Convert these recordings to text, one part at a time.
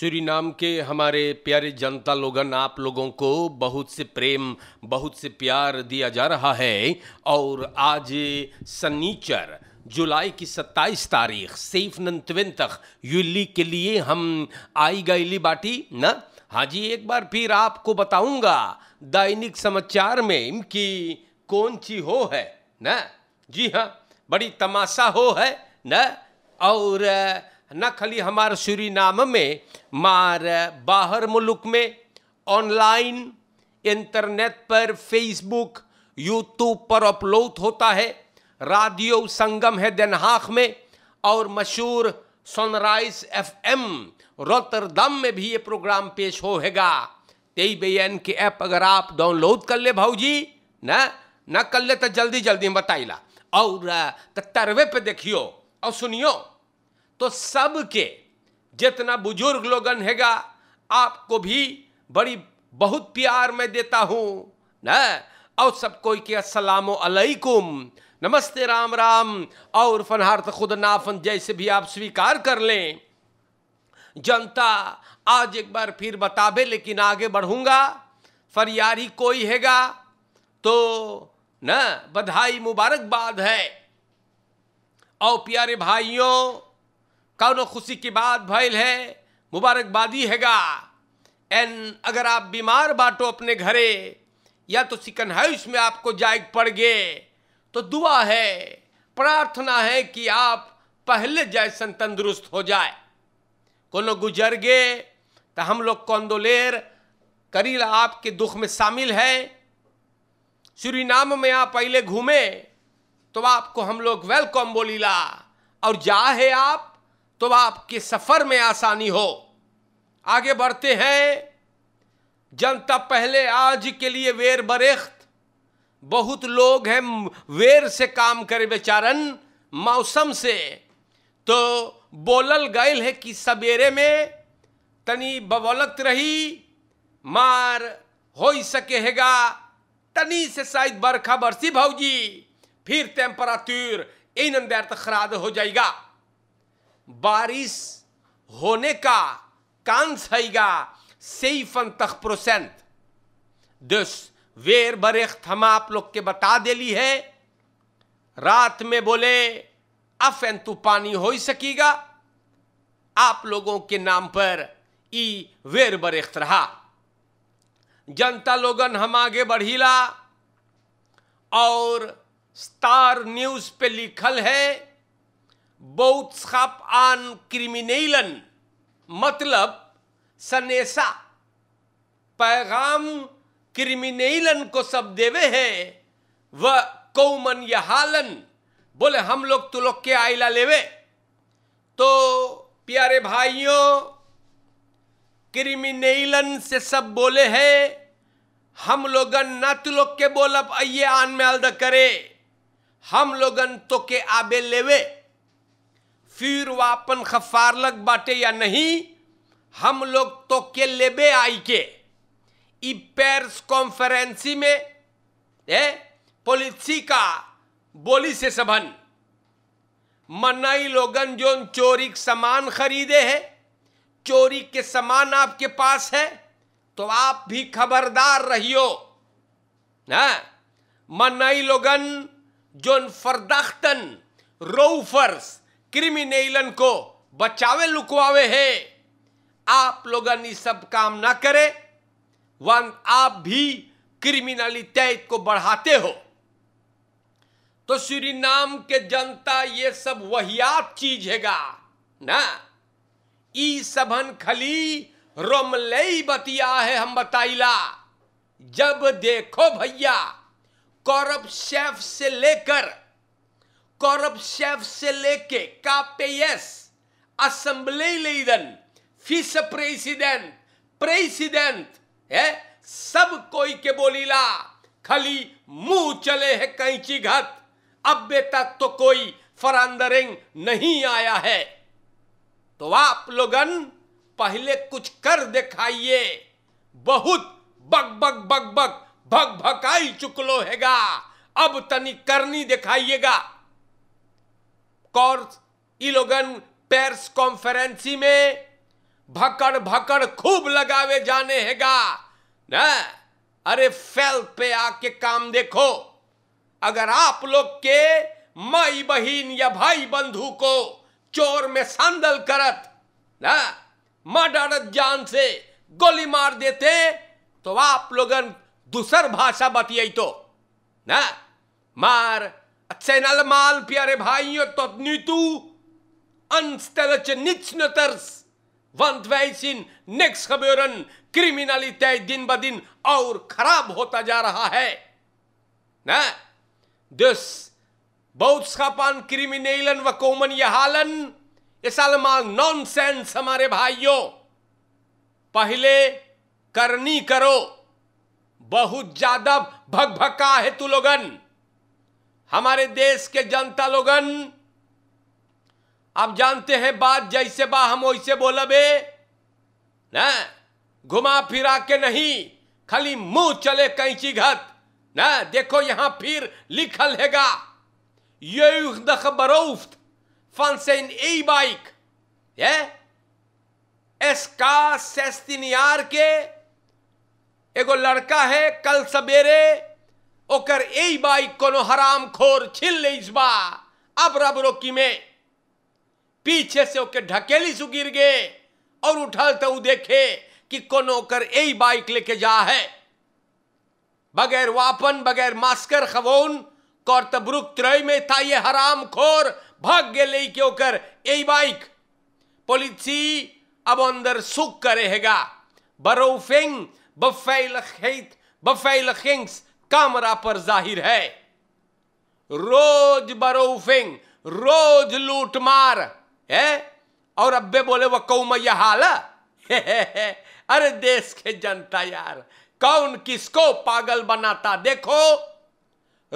श्री नाम के हमारे प्यारे जनता लोगन आप लोगों को बहुत से प्रेम बहुत से प्यार दिया जा रहा है और आज सनीचर जुलाई की 27 तारीख सेफ नंतवेन तक यूली के लिए हम आई गईली बाटी ना हाँ जी एक बार फिर आपको बताऊंगा दैनिक समाचार में कि कौन सी हो है ना जी हाँ बड़ी तमाशा हो है ना और न खाली हमारे नाम में मार बाहर मुल्क में ऑनलाइन इंटरनेट पर फेसबुक यूट्यूब पर अपलोड होता है रेडियो संगम है देनहाक में और मशहूर सनराइज एफएम रोतरदम में भी ये प्रोग्राम पेश होगा तेई बेन के ऐप अगर आप डाउनलोड कर ले भाजी ना ना कर ले तो जल्दी जल्दी बताइला और तो तरवे पे देखियो और सुनियो तो सबके जितना बुजुर्ग लोगन हैगा आपको भी बड़ी बहुत प्यार मैं देता हूँ न और सब कोई के असलकुम नमस्ते राम राम और फनहार्थ खुद नाफन जैसे भी आप स्वीकार कर लें जनता आज एक बार फिर बतावे लेकिन आगे बढ़ूंगा फरियारी कोई हैगा तो न बधाई मुबारकबाद है और प्यारे भाइयों कौन खुशी की बात भैल है मुबारकबादी हैगा एन अगर आप बीमार बाटो अपने घरे या तो सिकन हाउस में आपको जाग पड़ गए तो दुआ है प्रार्थना है कि आप पहले जैसन तंदुरुस्त हो जाए कोनो गुजर गए तो हम लोग कौंदोलेर करील आपके दुख में शामिल है सूरीनाम में आप पहले घूमे तो आपको हम लोग वेलकम बोलीला और जा है आप तो आपके सफर में आसानी हो आगे बढ़ते हैं जनता पहले आज के लिए वेर बरेख्त बहुत लोग हैं वेर से काम करे बेचारन मौसम से तो बोलल गए है कि सवेरे में तनी बवलत रही मार हो सके हैगा तनी से शायद बरखा बरसी भाजी फिर तुर इन अंदर तक खराद हो जाएगा बारिश होने का कांस तक प्रोसेंट Dus वेर बरेख्त हम आप लोग के बता दे ली है रात में बोले अफेन तू पानी हो ही सकेगा आप लोगों के नाम पर ई वेर बरेख्त रहा जनता लोगन हम आगे बढ़ीला और स्टार न्यूज पे लिखल है boodschap आन क्रिमिनेलन मतलब सनेसा पैगाम क्रिमिनेलन को सब देवे है वह कौमन यहालन बोले हम लोग तो लोग के आइला लेवे तो प्यारे भाइयों क्रिमिनेलन से सब बोले है हम लोगन न तो लोग के बोलब आइए आन में अलद करे हम लोगन तो के आबे लेवे फिर वापन खफार लग बाटे या नहीं हम लोग तो के लेबे आई के पेरिस कॉन्फ्रेंसी में ए पॉलिसी का बोली से सबन मनाई लोगन जो चोरी सामान खरीदे है चोरी के सामान आपके पास है तो आप भी खबरदार रहियो ना मनाई लोगन जो फरदख्तन रोफर्स क्रिमिनेलन को बचावे लुकवावे है आप लोग सब काम ना करें वन आप भी तय को बढ़ाते हो तो श्री नाम के जनता ये सब वहियात चीज हैगा ना ई सबन खली रोमलई बतिया है हम बताइला जब देखो भैया कौरव शेफ से लेकर कौरब शेफ से लेके assembly leader vice president president है सब कोई के बोली ला खाली मुंह चले है कैंची घत अब तक तो कोई फरांदरिंग नहीं आया है तो आप लोगन पहले कुछ कर दिखाइए बहुत बग बग बग बग भग भकाई चुकलो हैगा अब तनी करनी दिखाइएगा कॉर्स इलोगन पेर्स कॉन्फ्रेंसी में भकड़ भकड़ खूब लगावे जाने हैगा ना अरे फैल पे आके काम देखो अगर आप लोग के माई बहन या भाई बंधु को चोर में सांदल करत ना मर्डरत जान से गोली मार देते तो आप लोगन दूसर भाषा बतियाई तो ना मार अच्छा इन प्यारे भाइयों तो नीतू अंस्तलच निच न तर्स वंत वैसिन नेक्स्ट खबरन क्रिमिनली तय दिन ब दिन और खराब होता जा रहा है ना दिस बहुत खापान क्रिमिनेलन व कोमन यह हालन ये नॉन सेंस हमारे भाइयों पहले करनी करो बहुत ज्यादा भग भका है तू लोगन हमारे देश के जनता लोगन आप जानते हैं बात जैसे बा हम वैसे बोलबे ना घुमा फिरा के नहीं खाली मुंह चले कैंची घत ना देखो यहां फिर लिखल हैगा बरूफ्त फन से इन ई बाइक है एसका सेस्तिनियार के एगो लड़का है कल सवेरे ओकर यही बाइक कोनो हराम खोर छिल ले बा अब रब रोकी में पीछे से ओके ढकेली सु गिर गए और उठल तो देखे कि कोनो ओकर यही बाइक लेके जा है बगैर वापन बगैर मास्कर खबोन कर तब्रुक त्रय में था ये हराम खोर भाग गए के ओकर यही बाइक पोलिसी अब अंदर सुख करेगा बरोफिंग बफेल खेत बफेल खिंग्स कमरा पर जाहिर है रोज बरूफिंग रोज लूटमार है और अब बोले वह कौ मैया हाल हाँ? अरे देश के जनता यार कौन किसको पागल बनाता देखो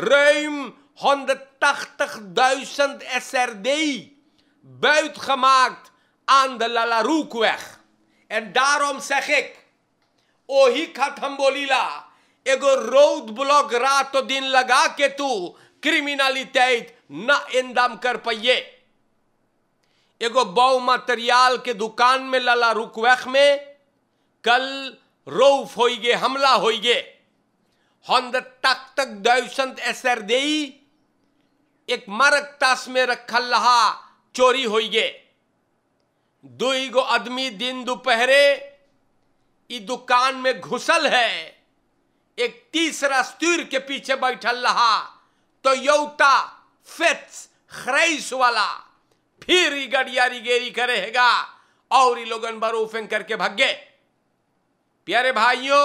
रेम हंद तख्त दौसंद एसर देई बैत खमाक रूक वैख एंड डारोम सेखिक ओही खत हम एगो रौद ब्लॉक रात तो दिन लगा के तू क्रिमिनलिटेट न इंदम कर पाइये एगो बहु मटेरियल के दुकान में लला रुकवेख में कल रोफ हो गए हमला हो गए हंद तक तक दैसंत एसर देई एक मरक तास में रखल रहा चोरी हो गए दुई गो आदमी दिन दोपहरे ई दुकान में घुसल है एक तीसरा स्थिर के पीछे बैठल रहा तो यौता फेट्स ख्रेस वाला फिर ही गड़िया रिगेरी करेगा और ही लोगन बरूफें करके भगे प्यारे भाइयों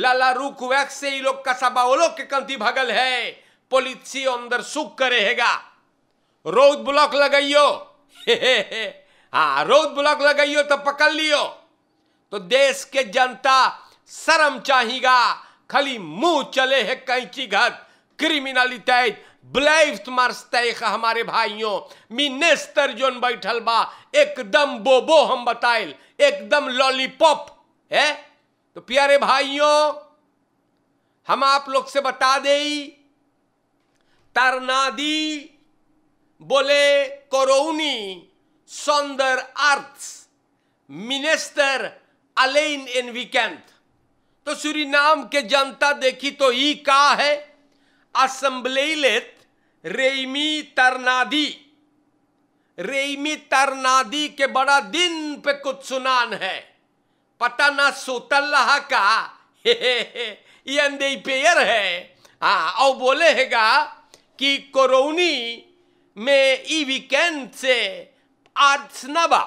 लाला रुक वैक्स से ही लोग कसबाओलो के कंती भगल है पोलिसी अंदर सुख करेगा रोद ब्लॉक लगाइयो हाँ रोद ब्लॉक लगाइयो तो पकड़ लियो तो देश के जनता शर्म चाहिएगा खाली मुंह चले है कैंची घट क्रिमिनलिटेट ब्लैव मरते हमारे भाइयों मिनेस्तर जोन बैठल बा एकदम बोबो हम बताए एकदम लॉलीपॉप है तो प्यारे भाइयों हम आप लोग से बता दे तरनादी बोले कोरोनी सौंदर अर्थ मिनेस्टर अलेन एनविकेंट तो नाम के जनता देखी तो ई का है असम्बलेलेत रेमी तरनादी रेमी तरनादी के बड़ा दिन पे कुछ सुनान है पता ना रहा का हे हे हे ये पेयर है हाँ और बोले हैगा कि कोरोनी में ई वीकेंड से आर्ट्स नबा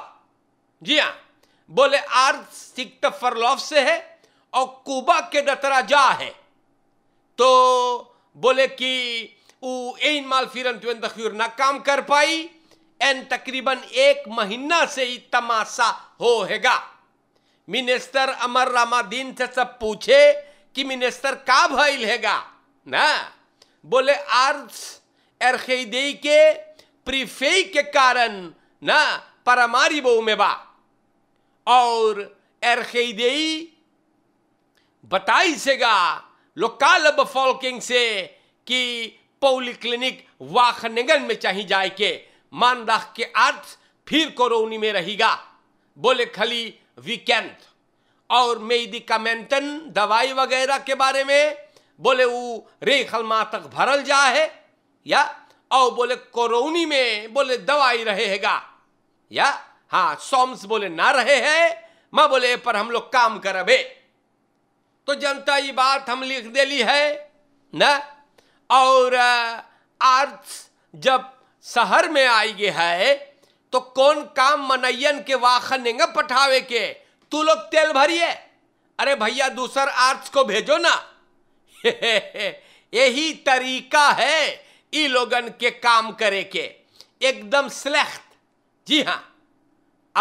जी हाँ बोले आर्ट्स सिक्त फरलॉफ से है और कुबा के दतरा जा है तो बोले कि एन माल फिर तो तखीर ना काम कर पाई एन तकरीबन एक महीना से ही तमाशा हो हैगा मिनिस्टर अमर रामादीन से सब पूछे कि मिनिस्टर का भाई हैगा ना बोले आर्स एरखेदे के प्रिफे के कारण ना परमारी बो में बा और एरखेदई बताइसेगा लोकाल किंग से कि पॉलिक्लिनिक निगन में चाहे जाए के मानदाह के अर्थ फिर कोरोनी में रहेगा बोले खाली वीकेंड और मेडिकामेंटन दवाई वगैरह के बारे में बोले वो रेखल माँ तक भरल जा है या और बोले कोरोनी में बोले दवाई रहेगा या हाँ सॉम्स बोले ना रहे है मैं बोले पर हम लोग काम करबे तो जनता ये बात हम लिख दिली है न और आज जब शहर में आई गई है तो कौन काम मनैयन के वाहन पठावे के तू लोग तेल भरिए अरे भैया दूसर आर्ट्स को भेजो ना यही तरीका है ई लोगन के काम करे के एकदम स्लेक्ट जी हाँ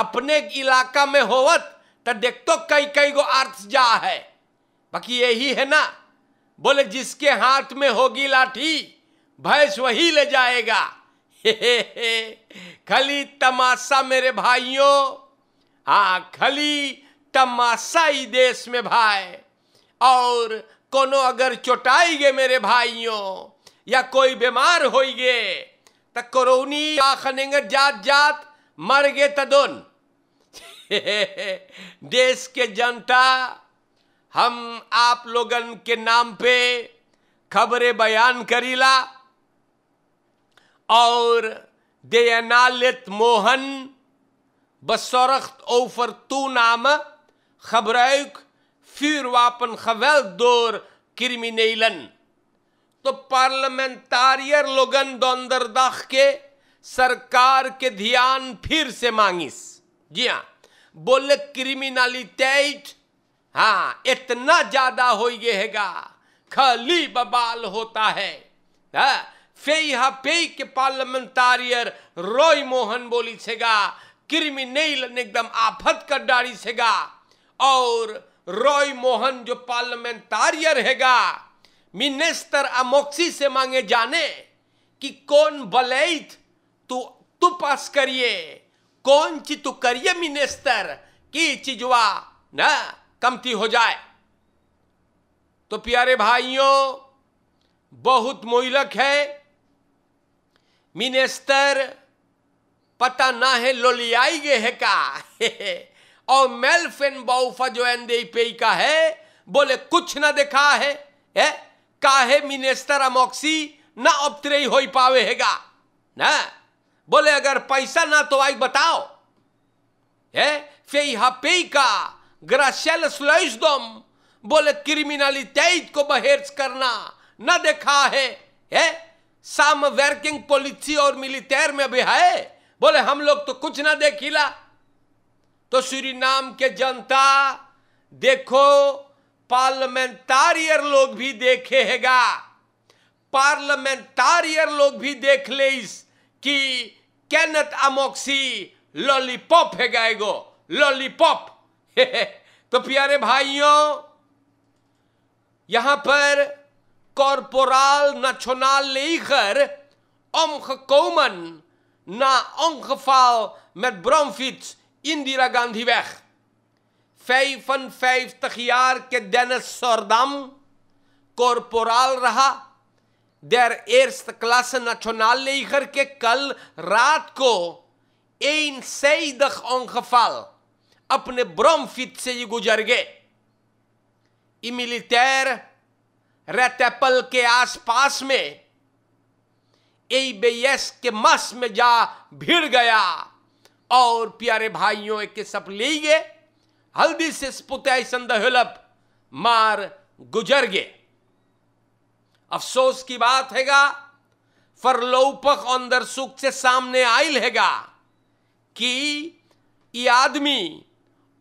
अपने इलाका में होवत तो देख तो कई कई गो आर्ट्स जा है बाकी यही है ना बोले जिसके हाथ में होगी लाठी भैंस वही ले जाएगा हे हे हे खली तमाशा मेरे भाइयों हाँ खली तमाशा ही देश में भाई और कोनो अगर चोटाई गे मेरे भाइयों या कोई बीमार हो गए तो कोरोनी खनेंगे जात जात मर गए तदोन देश के जनता हम आप लोगन के नाम पे खबरें बयान करीला और देनालित मोहन बसरख्त ओफर तू नाम खबर फिर वापन खबल दौर क्रिमिनेलन तो पार्लियामेंटारियर लोगन दाख के सरकार के ध्यान फिर से मांगिस जी हाँ बोले क्रिमिनलिटेट हाँ इतना ज्यादा हो हैगा खाली बबाल होता है हाँ, फे हा पे के पार्लियामेंटारियर रॉय मोहन बोली सेगा क्रिमिनल एकदम आफत कर डाली सेगा और रॉय मोहन जो पार्लियामेंटारियर हैगा मिनिस्टर अमोक्सी से मांगे जाने कि कौन बलैत तू तू पास करिए कौन ची तू करिए मिनिस्टर की चिजवा हाँ, ना कमती हो जाए तो प्यारे भाइयों बहुत मोइलक है मिनेस्तर पता ना है लोलियाई गे है का और मेलफेन बाउफा जो पे का है बोले कुछ ना देखा है ए? का है मिनेस्टर अमोक्सी ना अबतरे हो पावे हैगा ना बोले अगर पैसा ना तो आई बताओ है फे हा पे का Graciela बोले बोले क्रिमिनलिटेट को बहेज करना न देखा है है साम वर्किंग पॉलिसी और मिलिटेर में भी है बोले हम लोग तो कुछ ना देखिला तो श्री नाम के जनता देखो पार्लियामेंटारियर लोग भी देखे हैगा पार्लियामेंटारियर लोग भी देख ले इस कि कैनत अमोक्सी लॉलीपॉप है गाएगो लॉलीपॉप तो प्यारे भाइयों यहां पर korporaal nationaal leger omgekomen na ongeval met bromfiets Indira Gandhi weg. 55 jaar ke Dennis Sordam korporaल रहा देर एर्स्ट क्लास nationaal leger के कल रात को eenzijdig ongeval अपने फित से ही गुजर गए इमिलिटेर रेटेपल के आसपास में एबीएस के मस में जा भिड़ गया और प्यारे भाइयों एक सप ले गए हल्दी से स्पुताई संदहलप मार गुजर गए अफसोस की बात हैगा फरलोपक अंदर सुख से सामने आयल हैगा कि ये आदमी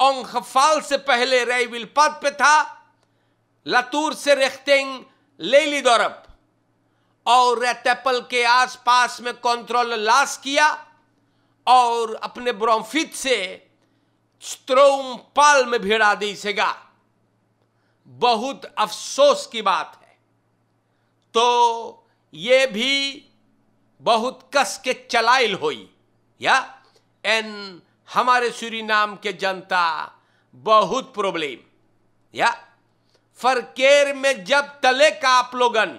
ओंखफाल से पहले रेविल पद पे था लतूर से रेख्तिंग लेली दौरप और रेटेपल के आसपास में कंट्रोल लाश किया और अपने ब्रोमफित से स्त्रोम पाल में भिड़ा दी सेगा बहुत अफसोस की बात है तो ये भी बहुत कस के चलाइल हुई या एंड हमारे सूरीनाम के जनता बहुत प्रॉब्लम या फरकेर में जब तले का आप लोगन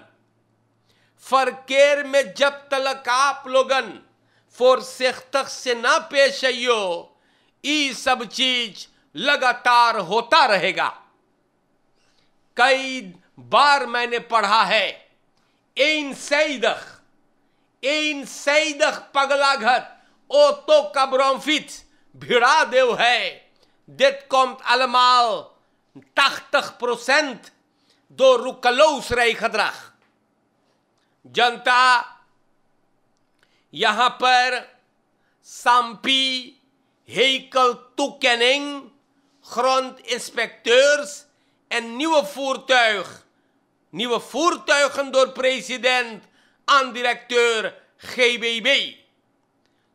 फरकेर में जब तलक आप लोगन फोर सेख तक से ना पेश आइयो ये सब चीज लगातार होता रहेगा कई बार मैंने पढ़ा है एन सईदख एन सईदख घर ओ तो कब्रोफित भिड़ा deel Dit komt allemaal 80% door roekeloos rijgedrag. Janta, यहां Sampi, sampi, heikel toekenning, grondinspecteurs en nieuwe voertuig. Nieuwe voertuigen door president aan directeur GBB.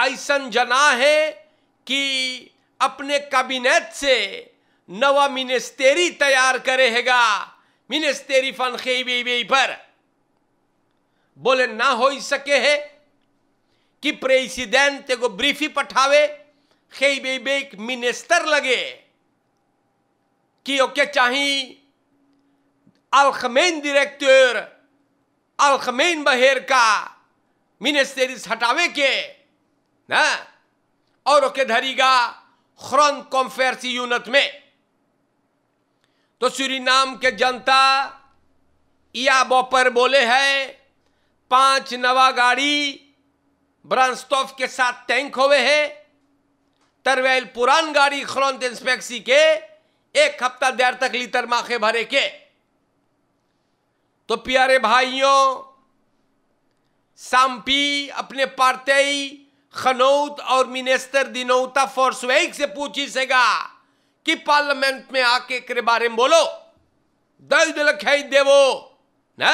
ऐसा जना है कि अपने कैबिनेट से नवा मिनिस्टेरी तैयार करेगा मिनिस्टेरी फन खेबी पर बोले ना हो सके है कि प्रेसिडेंट तेगो ब्रीफी पठावे बे एक मिनिस्टर लगे कि ओके चाहिए अलखमेन डायरेक्टर अलखमेन बहेर का मिनिस्टेरी हटावे के और के धरीगा Grand Conferentie यूनिट में तो श्री नाम के जनता या बॉपर बोले है पांच नवा गाड़ी ब्रांस्टॉफ के साथ टैंक हुए है तरवेल पुरान गाड़ी खलौत इंस्पेक्सी के एक हफ्ता देर तक लीटर माखे भरे के तो प्यारे भाइयों सांपी अपने पार्टी खनौत और मिनिस्टर दिनौता फोर्सवेक से पूछी सेगा कि पार्लियामेंट में आके के बारे में बोलो दल लखाई देवो न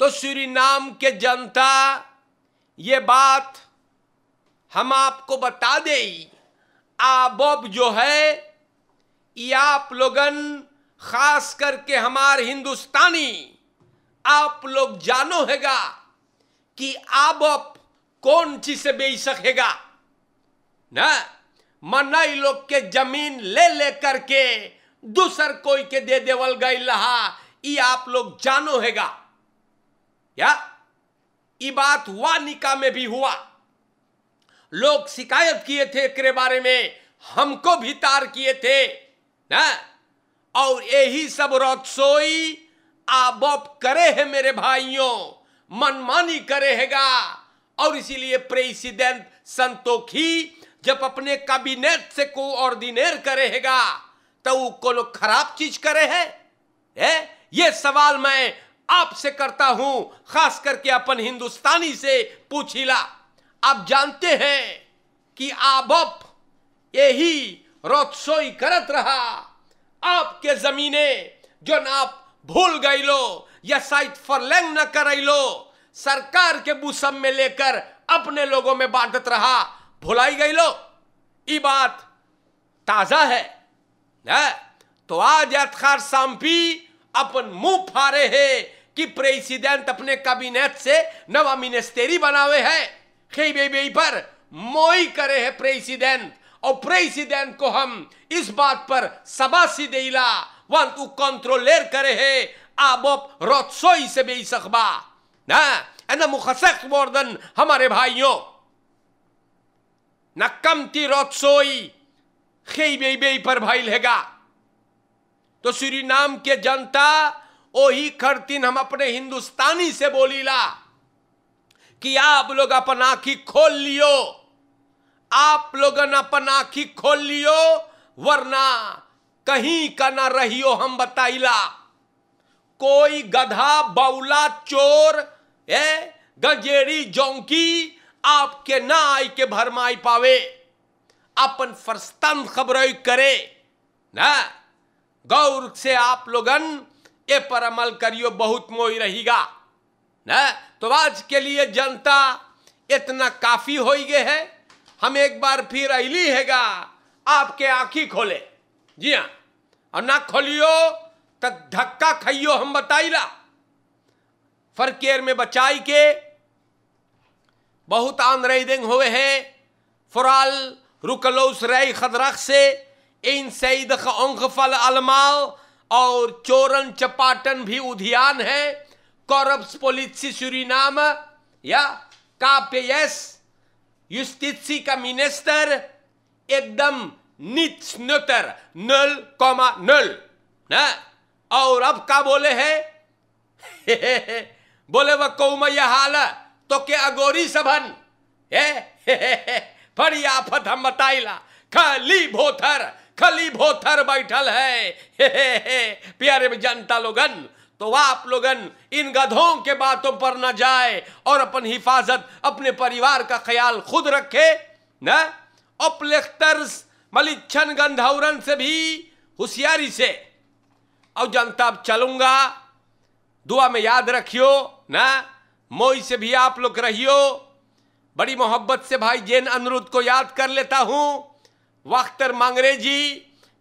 तो श्री नाम के जनता ये बात हम आपको बता दे आबोब जो है ये आप लोगन खास करके हमारे हिंदुस्तानी आप लोग जानो हैगा कि आबोब कौन से बेच सकेगा ना मनाई लोग के जमीन ले ले करके दूसर कोई के दे देवल गई लहा ये आप लोग जानो हैगा या ये बात वानिका में भी हुआ लोग शिकायत किए थे एक बारे में हमको भी तार किए थे ना और यही सब रक्सोई आबोप करे है मेरे भाइयों मनमानी करे हैगा और इसीलिए प्रेसिडेंट संतोखी जब अपने कैबिनेट से दिनेर करेगा तो वो कोनो खराब चीज करे है ए? ये सवाल मैं आपसे करता हूं खास करके अपन हिंदुस्तानी से पूछिला आप जानते हैं कि आप यही रोतसोई करत रहा आपके जमीने जो आप भूल गई लो या शायद फरलैंग न लो सरकार के बुसम में लेकर अपने लोगों में बांटत रहा भुलाई गई लो ई बात ताजा है ना? तो आज अतखार सांपी अपन मुंह फारे है कि प्रेसिडेंट अपने कैबिनेट से नवा मिनिस्टरी बनावे है पर मोई करे है प्रेसिडेंट और प्रेसिडेंट को हम इस बात पर सबासी देला वन तू कंट्रोलर करे है आप सोई से बेसखबा एंड मुखसक वर्दन हमारे भाइयों न कमती रोत्सोई खेई बेई बेई पर भाई लेगा तो श्री नाम के जनता ओ ही करतीन हम अपने हिंदुस्तानी से बोली ला कि आप लोग अपन आंखी खोल लियो आप लोग अपन आंखी खोल लियो वरना कहीं का ना रहियो हम बताइला कोई गधा बाउला चोर ए गजेरी जोंकी आपके ना आई के भरमाई पावे अपन फरस्तन खबर करे ना गौर से आप लोगन ये पर अमल करियो बहुत मोई रहेगा ना तो आज के लिए जनता इतना काफी हो गए है हम एक बार फिर अली हैगा आपके आंखी खोले जी हाँ और ना खोलियो तक धक्का खाइयो हम बताइला फरकेर में बचाई के बहुत आंद्रेदिंग हुए हैं फुराल रुकलोस रई खदरख से इन सईद फल अलमाओ और चोरन चपाटन भी उधियान है कॉरप्स पोलिसी सुरीनाम या कापेयस युस्टिसी का मिनिस्टर एकदम नीच नुतर नल कौमा नल ना और अब का बोले हैं बोले वह कौम हाल तो के अगोरी सभन ए फड़ी आफत हम बताइला खली भोथर खली भोथर बैठल है हे हे प्यारे जनता लोगन तो आप लोगन इन गधों के बातों पर ना जाए और अपन हिफाजत अपने परिवार का ख्याल खुद रखे न मलिच्छन गंधौरन से भी होशियारी से और जनता अब चलूंगा दुआ में याद रखियो ना मोई से भी आप लोग रहियो बड़ी मोहब्बत से भाई जैन अनुरुद्ध को याद कर लेता हूँ वख्तर मांगरे जी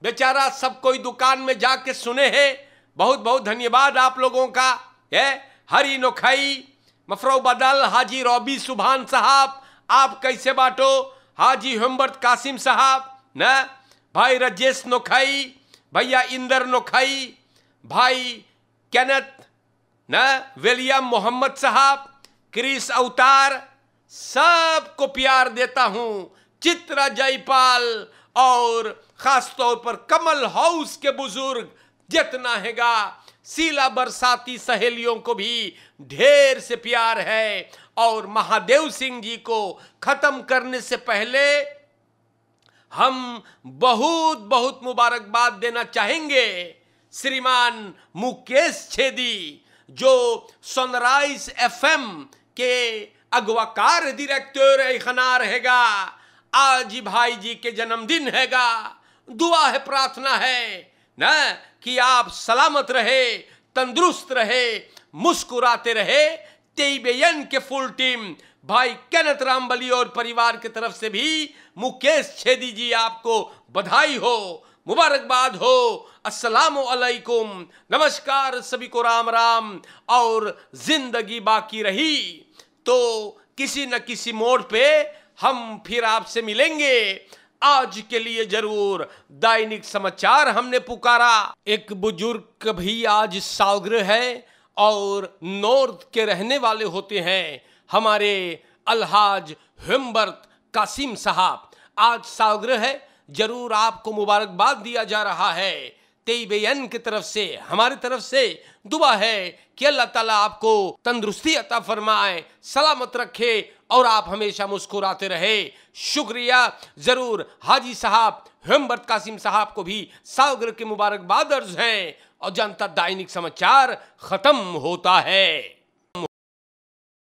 बेचारा सब कोई दुकान में जाके सुने हैं बहुत बहुत धन्यवाद आप लोगों का है हरी नोखाई मफरो बदल हाजी रॉबी सुभान साहब आप कैसे बाटो हाजी हमबर्त कासिम साहब न भाई रजेश नोखाई भैया इंदर नोखाई भाई कैनत ना विलियम मोहम्मद साहब क्रिस अवतार सबको प्यार देता हूं चित्रा जयपाल और ख़ास तौर पर कमल हाउस के बुजुर्ग जितना हैगा सीला बरसाती सहेलियों को भी ढेर से प्यार है और महादेव सिंह जी को ख़त्म करने से पहले हम बहुत बहुत मुबारकबाद देना चाहेंगे श्रीमान मुकेश छेदी जो सनराइज एफएम के अगवाकार डायरेक्टर एखना रहेगा आज भाई जी के जन्मदिन हैगा दुआ है प्रार्थना है ना कि आप सलामत रहे तंदुरुस्त रहे मुस्कुराते रहे तेबेयन के फुल टीम भाई कैनत रामबली और परिवार की तरफ से भी मुकेश छेदी जी आपको बधाई हो मुबारकबाद हो वालेकुम नमस्कार सभी को राम राम और ज़िंदगी बाकी रही तो किसी न किसी मोड़ पे हम फिर आपसे मिलेंगे आज के लिए जरूर दैनिक समाचार हमने पुकारा एक बुजुर्ग भी आज सागर है और नॉर्थ के रहने वाले होते हैं हमारे अलहाज हिमबर्त कासिम साहब आज सागर है ज़रूर आपको मुबारकबाद दिया जा रहा है तेबेन की तरफ से हमारी तरफ से दुआ है कि अल्लाह ताला आपको तंदुरुस्ती अता फरमाए सलामत रखे और आप हमेशा मुस्कुराते रहे शुक्रिया ज़रूर हाजी साहब हेमबर्त कासिम साहब को भी सागर की मुबारकबाद अर्ज है और जनता दैनिक समाचार ख़त्म होता है